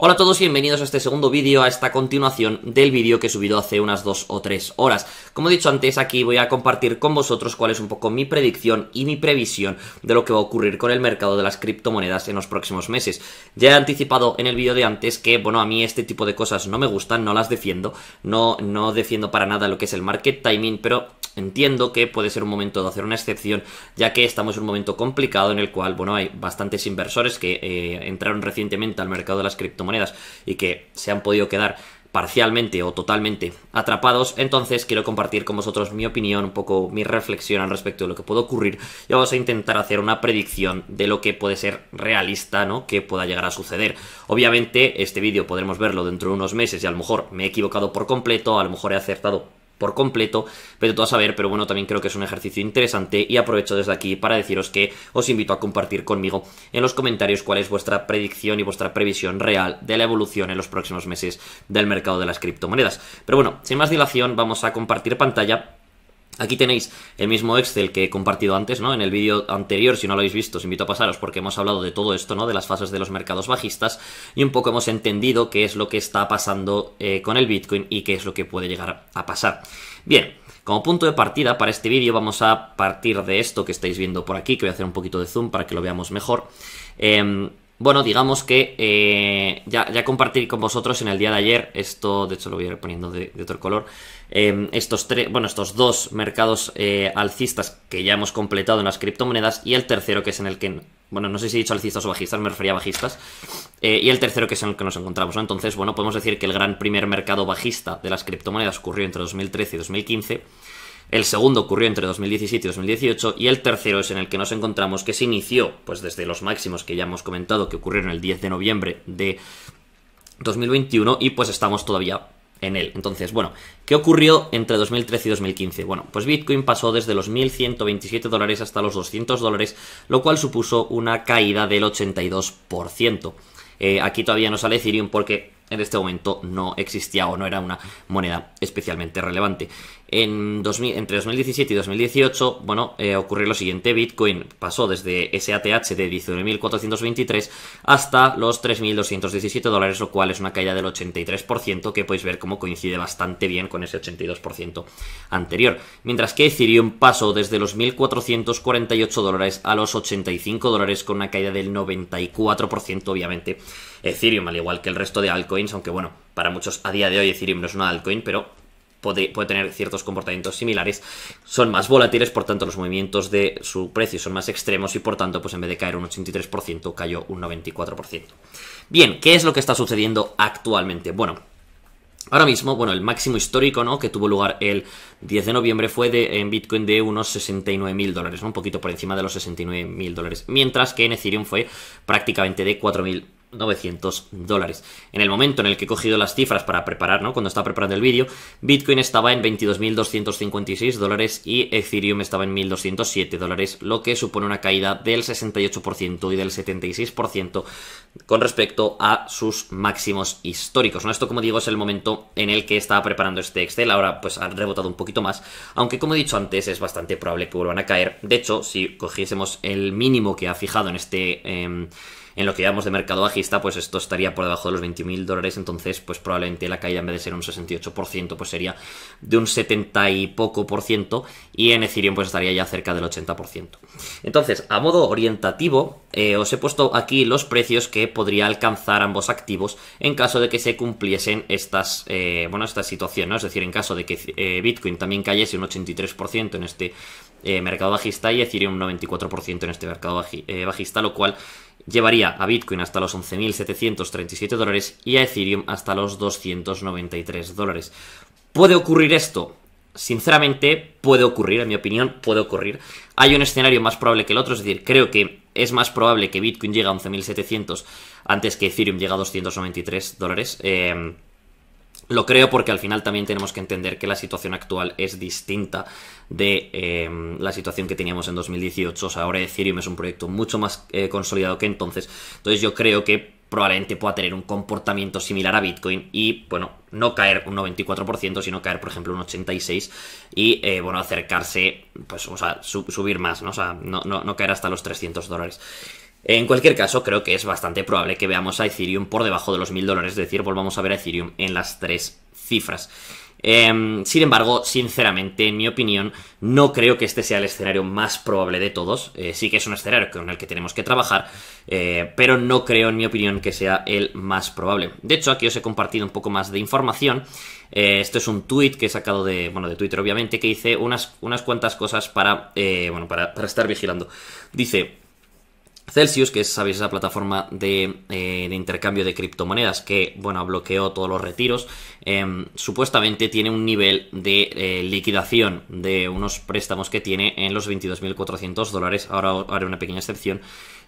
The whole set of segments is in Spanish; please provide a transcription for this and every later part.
Hola a todos y bienvenidos a este segundo vídeo, a esta continuación del vídeo que he subido hace unas dos o tres horas. Como he dicho antes, aquí voy a compartir con vosotros cuál es un poco mi predicción y mi previsión de lo que va a ocurrir con el mercado de las criptomonedas en los próximos meses. Ya he anticipado en el vídeo de antes que, bueno, a mí este tipo de cosas no me gustan, no las defiendo, no, no defiendo para nada lo que es el market timing, pero Entiendo que puede ser un momento de hacer una excepción, ya que estamos en un momento complicado en el cual, bueno, hay bastantes inversores que eh, entraron recientemente al mercado de las criptomonedas monedas y que se han podido quedar parcialmente o totalmente atrapados, entonces quiero compartir con vosotros mi opinión, un poco mi reflexión al respecto de lo que puede ocurrir y vamos a intentar hacer una predicción de lo que puede ser realista, ¿no? Que pueda llegar a suceder. Obviamente este vídeo podremos verlo dentro de unos meses y a lo mejor me he equivocado por completo, a lo mejor he acertado por completo, pero todo a saber, pero bueno, también creo que es un ejercicio interesante y aprovecho desde aquí para deciros que os invito a compartir conmigo en los comentarios cuál es vuestra predicción y vuestra previsión real de la evolución en los próximos meses del mercado de las criptomonedas. Pero bueno, sin más dilación, vamos a compartir pantalla Aquí tenéis el mismo Excel que he compartido antes, ¿no? En el vídeo anterior, si no lo habéis visto, os invito a pasaros porque hemos hablado de todo esto, ¿no? De las fases de los mercados bajistas y un poco hemos entendido qué es lo que está pasando eh, con el Bitcoin y qué es lo que puede llegar a pasar. Bien, como punto de partida para este vídeo vamos a partir de esto que estáis viendo por aquí, que voy a hacer un poquito de zoom para que lo veamos mejor. Eh, bueno, digamos que eh, ya, ya, compartí con vosotros en el día de ayer, esto de hecho lo voy a ir poniendo de, otro color, eh, estos, tres, bueno, estos dos mercados eh, alcistas que ya hemos completado en las criptomonedas y el tercero que es en el que, bueno, no sé si he dicho alcistas o bajistas, me refería a bajistas, y el tercero que es en el que nos encontramos, Entonces, bueno, podemos decir que el gran primer mercado bajista de las criptomonedas ocurrió entre 2013 y 2015 el segundo ocurrió entre 2017 y 2018 y el tercero es en el que nos encontramos que se inició, pues desde los máximos que ya hemos comentado que ocurrieron el 10 de noviembre de 2021 y pues estamos todavía en él. Entonces, bueno, ¿qué ocurrió entre 2013 y 2015? Bueno, pues Bitcoin pasó desde los 1.127 dólares hasta los 200 dólares, lo cual supuso una caída del 82%. Eh, aquí todavía no sale Ethereum porque en este momento no existía o no era una moneda especialmente relevante. En entre 2017 y 2018, bueno, eh, ocurrió lo siguiente, Bitcoin pasó desde SATH de 19.423 hasta los 3.217 dólares, lo cual es una caída del 83%, que podéis ver cómo coincide bastante bien con ese 82% anterior. Mientras que Ethereum pasó desde los 1.448 dólares a los 85 dólares con una caída del 94%, obviamente Ethereum, al igual que el resto de altcoins, aunque bueno, para muchos a día de hoy Ethereum no es una altcoin, pero Puede, tener ciertos comportamientos similares, son más volátiles, por tanto los movimientos de su precio son más extremos y por tanto, pues en vez de caer un 83%, cayó un 94%. Bien, ¿qué es lo que está sucediendo actualmente? Bueno, Ahora mismo, bueno, el máximo histórico, ¿no? Que tuvo lugar el 10 de noviembre fue de, en Bitcoin de unos 69.000 mil dólares, Un poquito por encima de los 69.000 mil dólares. Mientras que en Ethereum fue prácticamente de 4.000 mil 900 dólares. En el momento en el que he cogido las cifras para preparar, ¿no? Cuando estaba preparando el vídeo, Bitcoin estaba en 22.256 dólares y Ethereum estaba en 1.207 dólares, lo que supone una caída del 68% y del 76% con respecto a sus máximos históricos. ¿no? Esto, como digo, es el momento en el que estaba preparando este Excel. Ahora, pues, ha rebotado un poquito más, aunque como he dicho antes, es bastante probable que vuelvan a caer. De hecho, si cogiésemos el mínimo que ha fijado en este... Em, en lo que llamamos de mercado bajista, pues esto estaría por debajo de los 20.000 dólares, entonces pues probablemente la caída en vez de ser un 68%, pues sería de un 70 y poco por ciento, y en Ethereum pues estaría ya cerca del 80%. Entonces, a modo orientativo, eh, os he puesto aquí los precios que podría alcanzar ambos activos en caso de que se cumpliesen estas, eh, bueno, esta situación, ¿no? Es decir, en caso de que eh, Bitcoin también cayese un 83% en este eh, mercado bajista y Ethereum un 94% en este mercado bajista, lo cual llevaría a Bitcoin hasta los 11.737 dólares y a Ethereum hasta los 293 dólares. ¿Puede ocurrir esto? Sinceramente, puede ocurrir, en mi opinión, puede ocurrir. Hay un escenario más probable que el otro, es decir, creo que es más probable que Bitcoin llegue a 11.700 antes que Ethereum llegue a 293 dólares. Eh, lo creo porque al final también tenemos que entender que la situación actual es distinta de em, la situación que teníamos en 2018. O sea, ahora Ethereum es un proyecto mucho más eh, consolidado que entonces. Entonces yo creo que probablemente pueda tener un comportamiento similar a Bitcoin y, bueno, no caer un 94%, sino caer, por ejemplo, un 86% y, eh, bueno, acercarse, pues, o sea, subir más, ¿no? O sea, no, no caer hasta los 300 dólares. En cualquier caso, creo que es bastante probable que veamos a Ethereum por debajo de los 1000 dólares, es decir, volvamos a ver a Ethereum en las tres cifras. Em, sin embargo, sinceramente, en mi opinión, no creo que este sea el escenario más probable de todos. Eh, sí que es un escenario con el que tenemos que trabajar, eh, pero no creo, en mi opinión, que sea el más probable. De hecho, aquí os he compartido un poco más de información. Eh, esto es un tweet que he sacado de, bueno, de Twitter, obviamente, que hice unas, unas cuantas cosas para, bueno, para estar vigilando. Dice... Celsius, que es, sabéis, esa plataforma eh, de, intercambio de criptomonedas que, bueno, bloqueó todos los retiros, em, supuestamente tiene un nivel de eh, liquidación de unos préstamos que tiene en los 22.400 dólares. Ahora haré una pequeña excepción.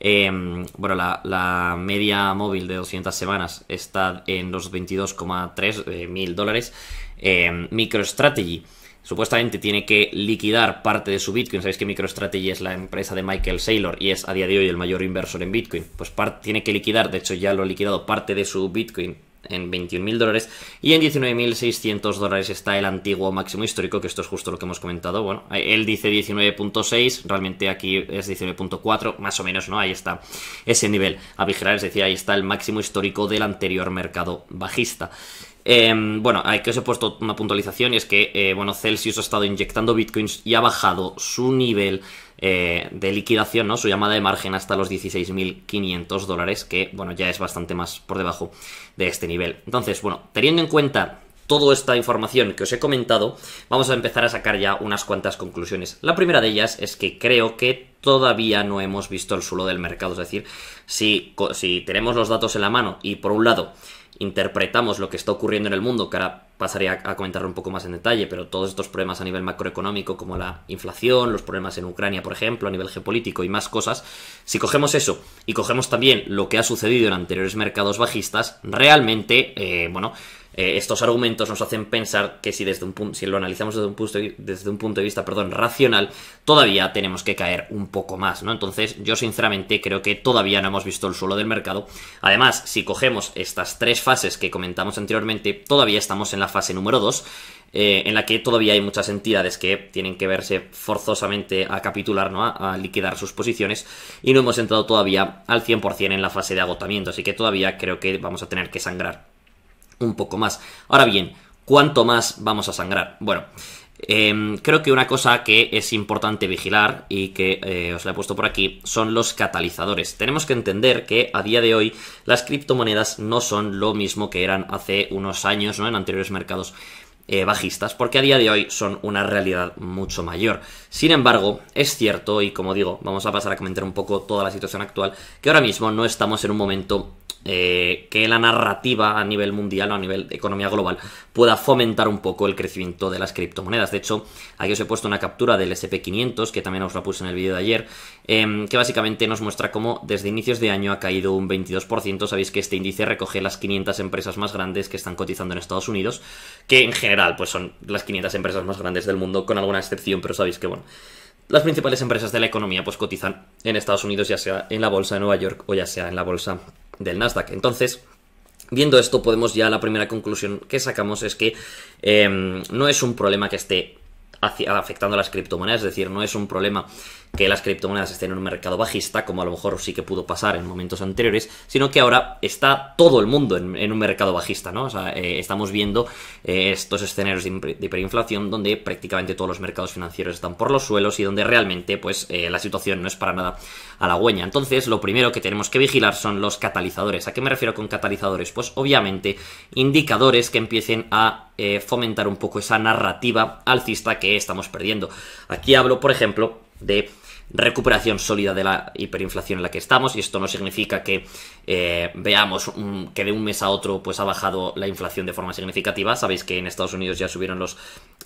Em, bueno, la, la, media móvil de 200 semanas está en los 22,3 eh, mil dólares. Em, MicroStrategy supuestamente tiene que liquidar parte de su Bitcoin. Sabéis que MicroStrategy es la empresa de Michael Saylor y es a día de hoy el mayor inversor en Bitcoin. Pues tiene que liquidar, de hecho ya lo ha liquidado parte de su Bitcoin en 21.000 dólares y en 19.600 dólares está el antiguo máximo histórico, que esto es justo lo que hemos comentado. Bueno, él dice 19.6, realmente aquí es 19.4, más o menos, ¿no? Ahí está ese nivel a vigilar, es decir, ahí está el máximo histórico del anterior mercado bajista. Em, bueno, aquí os he puesto una puntualización y es que, eh, bueno, Celsius ha estado inyectando bitcoins y ha bajado su nivel eh, de liquidación, ¿no? Su llamada de margen hasta los 16.500 dólares, que, bueno, ya es bastante más por debajo de este nivel. Entonces, bueno, teniendo en cuenta toda esta información que os he comentado, vamos a empezar a sacar ya unas cuantas conclusiones. La primera de ellas es que creo que todavía no hemos visto el suelo del mercado, es decir, si, si tenemos los datos en la mano y por un lado interpretamos lo que está ocurriendo en el mundo, que ahora pasaría a, comentar comentarlo un poco más en detalle, pero todos estos problemas a nivel macroeconómico, como la inflación, los problemas en Ucrania, por ejemplo, a nivel geopolítico y más cosas, si cogemos eso y cogemos también lo que ha sucedido en anteriores mercados bajistas, realmente, eh, bueno, eh, estos argumentos nos hacen pensar que si, desde un si lo analizamos desde un, punto, desde un punto de vista perdón, racional, todavía tenemos que caer un poco más, ¿no? Entonces, yo sinceramente creo que todavía no hemos visto el suelo del mercado. Además, si cogemos estas tres fases que comentamos anteriormente, todavía estamos en la fase número 2, eh, en la que todavía hay muchas entidades que tienen que verse forzosamente a capitular, ¿no? A, a liquidar sus posiciones y no hemos entrado todavía al 100% en la fase de agotamiento, así que todavía creo que vamos a tener que sangrar un poco más. Ahora bien, ¿cuánto más vamos a sangrar? Bueno, em, creo que una cosa que es importante vigilar y que eh, os la he puesto por aquí son los catalizadores. Tenemos que entender que a día de hoy las criptomonedas no son lo mismo que eran hace unos años, ¿no? En anteriores mercados. Eh, bajistas, porque a día de hoy son una realidad mucho mayor. Sin embargo, es cierto, y como digo, vamos a pasar a comentar un poco toda la situación actual, que ahora mismo no estamos en un momento eh, que la narrativa a nivel mundial o a nivel de economía global pueda fomentar un poco el crecimiento de las criptomonedas. De hecho, aquí os he puesto una captura del SP500, que también os la puse en el vídeo de ayer, em, que básicamente nos muestra cómo desde inicios de año ha caído un 22%. Sabéis que este índice recoge las 500 empresas más grandes que están cotizando en Estados Unidos, que en general pues son las 500 empresas más grandes del mundo, con alguna excepción, pero sabéis que bueno las principales empresas de la economía pues cotizan en Estados Unidos, ya sea en la bolsa de Nueva York o ya sea en la bolsa del Nasdaq. Entonces, Viendo esto, podemos ya la primera conclusión que sacamos es que eh, no es un problema que esté afectando a las criptomonedas, es decir, no es un problema que las criptomonedas estén en un mercado bajista, como a lo mejor sí que pudo pasar en momentos anteriores, sino que ahora está todo el mundo en, un mercado bajista, ¿no? O sea, eh, estamos viendo eh, estos escenarios de, hiperinflación donde prácticamente todos los mercados financieros están por los suelos y donde realmente, pues, eh, la situación no es para nada halagüeña. Entonces, lo primero que tenemos que vigilar son los catalizadores. ¿A qué me refiero con catalizadores? Pues, obviamente, indicadores que empiecen a fomentar un poco esa narrativa alcista que estamos perdiendo. Aquí hablo, por ejemplo, de recuperación sólida de la hiperinflación en la que estamos y esto no significa que eh, veamos que de un mes a otro pues ha bajado la inflación de forma significativa. Sabéis que en Estados Unidos ya subieron los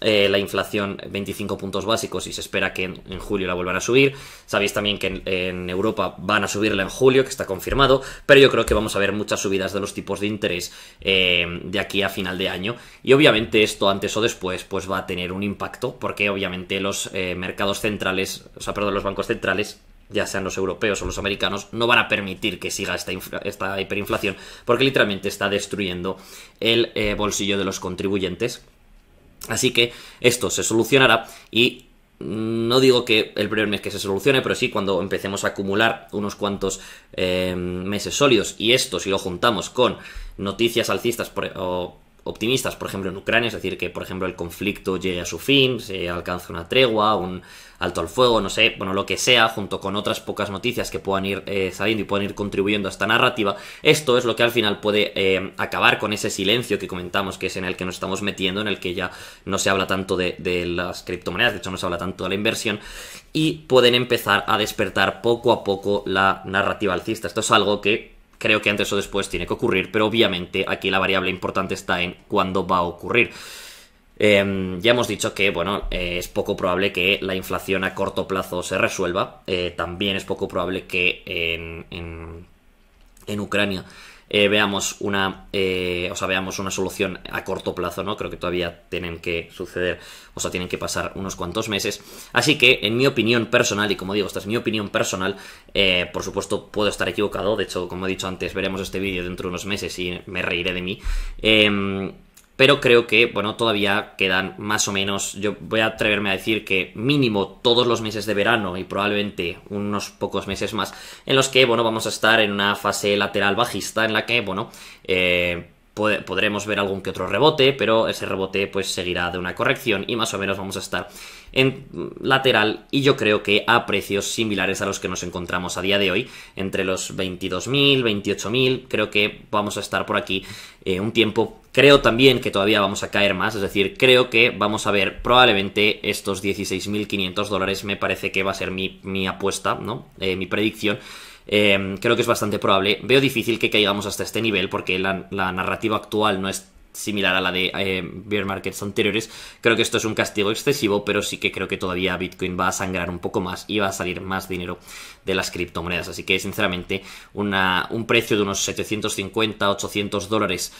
eh, la inflación 25 puntos básicos y se espera que en, julio la vuelvan a subir. Sabéis también que en, Europa van a subirla en julio, que está confirmado, pero yo creo que vamos a ver muchas subidas de los tipos de interés eh, de aquí a final de año y obviamente esto antes o después pues va a tener un impacto porque obviamente los mercados centrales, o sea, perdón, los bancos centrales ya sean los europeos o los americanos, no van a permitir que siga esta, esta hiperinflación, porque literalmente está destruyendo el eh, bolsillo de los contribuyentes. Así que esto se solucionará y mm, no digo que el primer mes que se solucione, pero sí cuando empecemos a acumular unos cuantos eh, meses sólidos y esto si lo juntamos con noticias alcistas por, e-, o optimistas, por ejemplo, en Ucrania, es decir, que, por ejemplo, el conflicto llegue a su fin, se alcanza una tregua, un alto al fuego, no sé, bueno, lo que sea, junto con otras pocas noticias que puedan ir eh, saliendo y puedan ir contribuyendo a esta narrativa, esto es lo que al final puede eh, acabar con ese silencio que comentamos, que es en el que nos estamos metiendo, en el que ya no se habla tanto de las criptomonedas, de hecho no se habla tanto de la inversión, y pueden empezar a despertar poco a poco la narrativa alcista. Esto es algo que creo que antes o después tiene que ocurrir, pero obviamente aquí la variable importante está en cuándo va a ocurrir. Em, ya hemos dicho que, bueno, eh, es poco probable que la inflación a corto plazo se resuelva. Eh, también es poco probable que en, en Ucrania eh, veamos una eh, o sea, veamos una solución a corto plazo, ¿no? Creo que todavía tienen que suceder, o sea, tienen que pasar unos cuantos meses. Así que, en mi opinión personal, y como digo, esta es mi opinión personal, eh, por supuesto puedo estar equivocado, de hecho, como he dicho antes, veremos este vídeo dentro de unos meses y me reiré de mí. Em, pero creo que, bueno, todavía quedan más o menos, yo voy a atreverme a decir que mínimo todos los meses de verano y probablemente unos pocos meses más, en los que, bueno, vamos a estar en una fase lateral bajista en la que, bueno, eh, podremos ver algún que otro rebote, pero ese rebote pues seguirá de una corrección y más o menos vamos a estar en lateral y yo creo que a precios similares a los que nos encontramos a día de hoy, entre los 22.000, 28.000, creo que vamos a estar por aquí eh, un tiempo Creo también que todavía vamos a caer más, es decir, creo que vamos a ver probablemente estos 16.500 dólares, me parece que va a ser mi, apuesta, ¿no? Eh, mi predicción. Em, creo que es bastante probable. Veo difícil que caigamos hasta este nivel porque la, narrativa actual no es similar a la de eh, bear markets anteriores. Creo que esto es un castigo excesivo, pero sí que creo que todavía Bitcoin va a sangrar un poco más y va a salir más dinero de las criptomonedas. Así que, sinceramente, una, un precio de unos 750, 800 dólares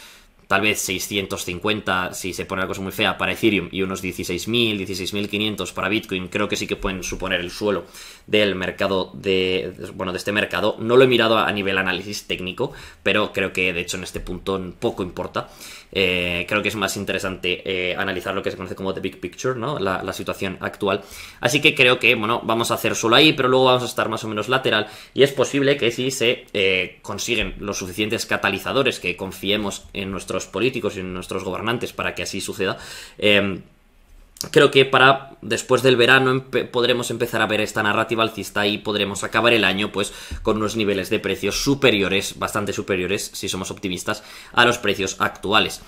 tal vez 650 si se pone la cosa muy fea para Ethereum y unos 16.000, 16.500 para Bitcoin, creo que sí que pueden suponer el suelo del mercado de, bueno, de este mercado. No lo he mirado a nivel análisis técnico, pero creo que de hecho en este punto poco importa. Eh, creo que es más interesante eh, analizar lo que se conoce como the big picture, ¿no? La, situación actual. Así que creo que, bueno, vamos a hacer solo ahí, pero luego vamos a estar más o menos lateral y es posible que si se eh, consiguen los suficientes catalizadores que confiemos en nuestro políticos y nuestros gobernantes para que así suceda. Eh, creo que para después del verano podremos empezar a ver esta narrativa alcista y podremos acabar el año pues con unos niveles de precios superiores, bastante superiores, si somos optimistas, a los precios actuales.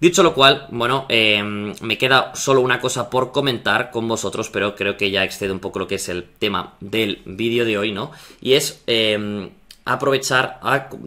Dicho lo cual, bueno, em, me queda solo una cosa por comentar con vosotros, pero creo que ya excede un poco lo que es el tema del vídeo de hoy, ¿no? Y es... Em, aprovechar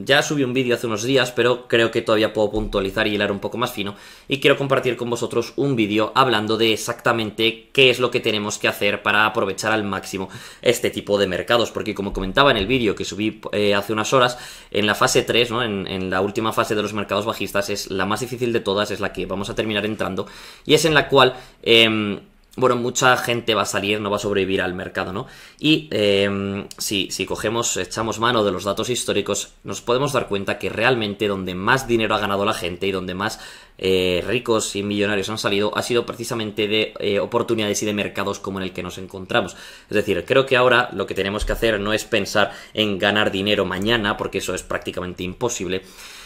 ya subí un vídeo hace unos días pero creo que todavía puedo puntualizar y hilar un poco más fino y quiero compartir con vosotros un vídeo hablando de exactamente qué es lo que tenemos que hacer para aprovechar al máximo este tipo de mercados porque como comentaba en el vídeo que subí eh, hace unas horas en la fase 3 ¿no? en, la última fase de los mercados bajistas es la más difícil de todas es la que vamos a terminar entrando y es en la cual em, bueno, mucha gente va a salir, no va a sobrevivir al mercado, ¿no? Y em, si, si, cogemos, echamos mano de los datos históricos, nos podemos dar cuenta que realmente donde más dinero ha ganado la gente y donde más eh, ricos y millonarios han salido ha sido precisamente de eh, oportunidades y de mercados como en el que nos encontramos. Es decir, creo que ahora lo que tenemos que hacer no es pensar en ganar dinero mañana, porque eso es prácticamente imposible,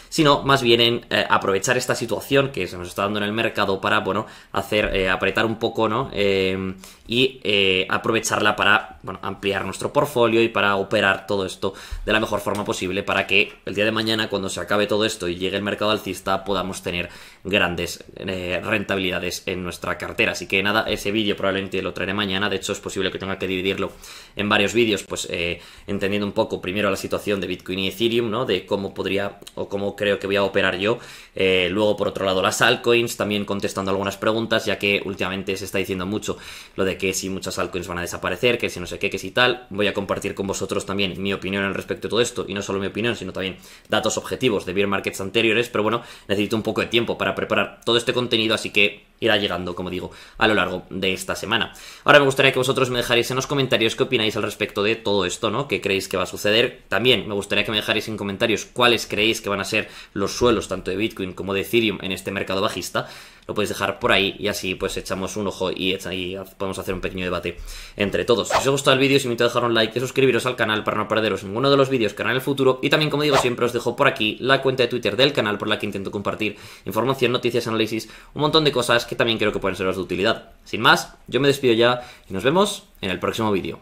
sino más bien en eh, aprovechar esta situación que se nos está dando en el mercado para, bueno, hacer, apretar un poco, ¿no? Em, y aprovecharla para, bueno, ampliar nuestro portfolio y para operar todo esto de la mejor forma posible para que el día de mañana, cuando se acabe todo esto y llegue el mercado alcista, podamos tener grandes eh, rentabilidades en nuestra cartera. Así que nada, ese vídeo probablemente lo traeré mañana. De hecho, es posible que tenga que dividirlo en varios vídeos, pues eh, entendiendo un poco primero la situación de Bitcoin y Ethereum, ¿no? De cómo podría o cómo creo que voy a operar yo. Eh, luego, por otro lado, las altcoins, también contestando algunas preguntas, ya que últimamente se está diciendo mucho lo de que si muchas altcoins van a desaparecer, que si no sé qué, que si tal. Voy a compartir con vosotros también mi opinión al respecto de todo esto, y no solo mi opinión, sino también datos objetivos de bear markets anteriores, pero bueno, necesito un poco de tiempo para preparar todo este contenido, así que irá llegando, como digo, a lo largo de esta semana. Ahora me gustaría que vosotros me dejaréis en los comentarios qué opináis al respecto de todo esto, ¿no? ¿Qué creéis que va a suceder? También me gustaría que me dejaréis en comentarios cuáles creéis que van a ser los suelos tanto de Bitcoin como de Ethereum en este mercado bajista. Lo podéis dejar por ahí y así pues echamos un ojo y, podemos hacer un pequeño debate entre todos. Si os ha gustado el vídeo, os invito a dejar un like y suscribiros al canal para no perderos ninguno de los vídeos que harán en el futuro. Y también, como digo siempre, os dejo por aquí la cuenta de Twitter del canal por la que intento compartir información, noticias, análisis, un montón de cosas que también creo que pueden seros de utilidad. Sin más, yo me despido ya y nos vemos en el próximo vídeo.